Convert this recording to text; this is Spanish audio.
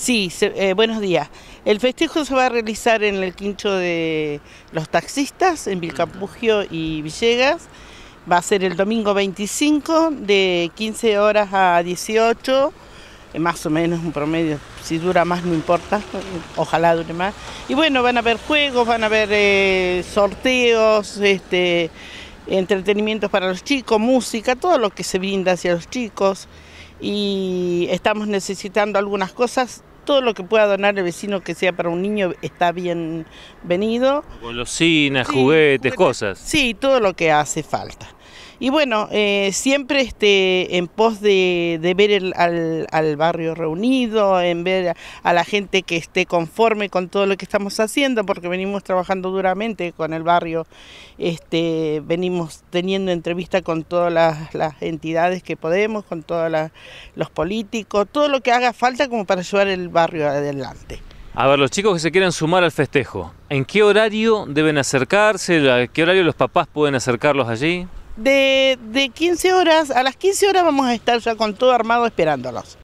Sí, eh, buenos días. El festejo se va a realizar en el quincho de los taxistas, en Vilcapugio y Villegas. Va a ser el domingo 25, de 15 horas a 18, eh, más o menos un promedio. Si dura más, no importa, ojalá dure más. Y bueno, van a haber juegos, van a haber eh, sorteos, este, entretenimientos para los chicos, música, todo lo que se brinda hacia los chicos y estamos necesitando algunas cosas. Todo lo que pueda donar el vecino que sea para un niño está bienvenido. Golosinas, juguetes, cosas. Sí, todo lo que hace falta. Y bueno, eh, siempre este, en pos de, ver al, barrio reunido, en ver a la gente que esté conforme con todo lo que estamos haciendo, porque venimos trabajando duramente con el barrio, este, venimos teniendo entrevista con todas las, entidades que podemos, con todos los políticos, todo lo que haga falta como para llevar el barrio adelante. A ver, los chicos que se quieran sumar al festejo, ¿en qué horario deben acercarse? ¿A qué horario los papás pueden acercarlos allí? de, de 15 horas, a las 15 horas vamos a estar ya con todo armado esperándolos.